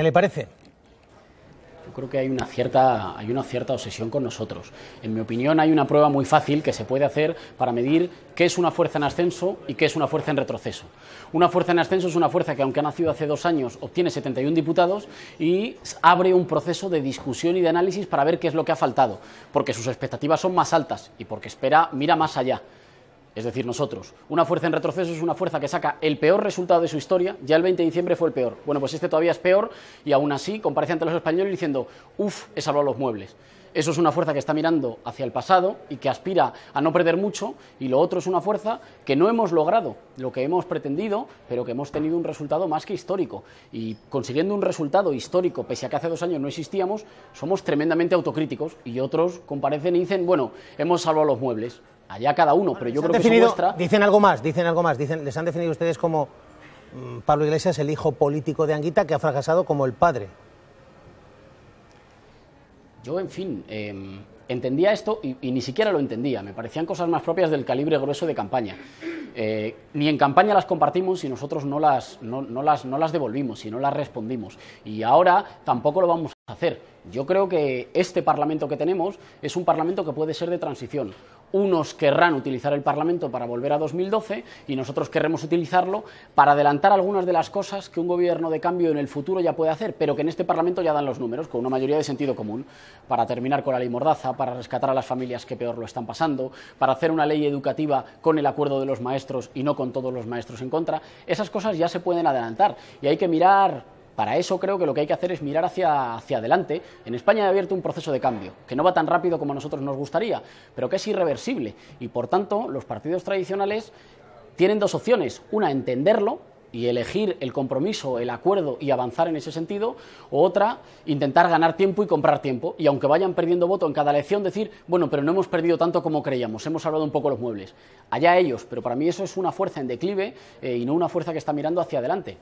¿Qué le parece? Yo creo que hay una, cierta, hay una cierta obsesión con nosotros. En mi opinión, hay una prueba muy fácil que se puede hacer para medir qué es una fuerza en ascenso y qué es una fuerza en retroceso. Una fuerza en ascenso es una fuerza que, aunque ha nacido hace dos años, obtiene 71 diputados y abre un proceso de discusión y de análisis para ver qué es lo que ha faltado, porque sus expectativas son más altas y porque espera, mira más allá es decir, nosotros. Una fuerza en retroceso es una fuerza que saca el peor resultado de su historia, ya el 20 de diciembre fue el peor. Bueno, pues este todavía es peor y aún así comparece ante los españoles diciendo, uff, he salvado los muebles. Eso es una fuerza que está mirando hacia el pasado y que aspira a no perder mucho y lo otro es una fuerza que no hemos logrado lo que hemos pretendido, pero que hemos tenido un resultado más que histórico. Y consiguiendo un resultado histórico, pese a que hace dos años no existíamos, somos tremendamente autocríticos y otros comparecen y dicen, bueno, hemos salvado los muebles allá cada uno, pero yo creo que eso muestra... Dicen algo más, dicen algo más, dicen, les han definido ustedes como mm, Pablo Iglesias, el hijo político de Anguita, que ha fracasado como el padre. Yo, en fin, em, entendía esto y, ni siquiera lo entendía. Me parecían cosas más propias del calibre grueso de campaña. Eh, ni en campaña las compartimos y nosotros no las, las, no las devolvimos y no las respondimos. Y ahora tampoco lo vamos a hacer. Yo creo que este Parlamento que tenemos es un Parlamento que puede ser de transición. Unos querrán utilizar el Parlamento para volver a 2012 y nosotros querremos utilizarlo para adelantar algunas de las cosas que un gobierno de cambio en el futuro ya puede hacer, pero que en este Parlamento ya dan los números, con una mayoría de sentido común, para terminar con la ley Mordaza, para rescatar a las familias que peor lo están pasando, para hacer una ley educativa con el acuerdo de los maestros y no con todos los maestros en contra. Esas cosas ya se pueden adelantar y hay que mirar para eso creo que lo que hay que hacer es mirar hacia, hacia adelante. En España ha abierto un proceso de cambio, que no va tan rápido como a nosotros nos gustaría, pero que es irreversible. Y por tanto, los partidos tradicionales tienen dos opciones. Una, entenderlo, y elegir el compromiso, el acuerdo y avanzar en ese sentido, o otra, intentar ganar tiempo y comprar tiempo. Y aunque vayan perdiendo voto en cada elección, decir, bueno, pero no hemos perdido tanto como creíamos, hemos ahorrado un poco los muebles. Allá ellos, pero para mí eso es una fuerza en declive eh, y no una fuerza que está mirando hacia adelante.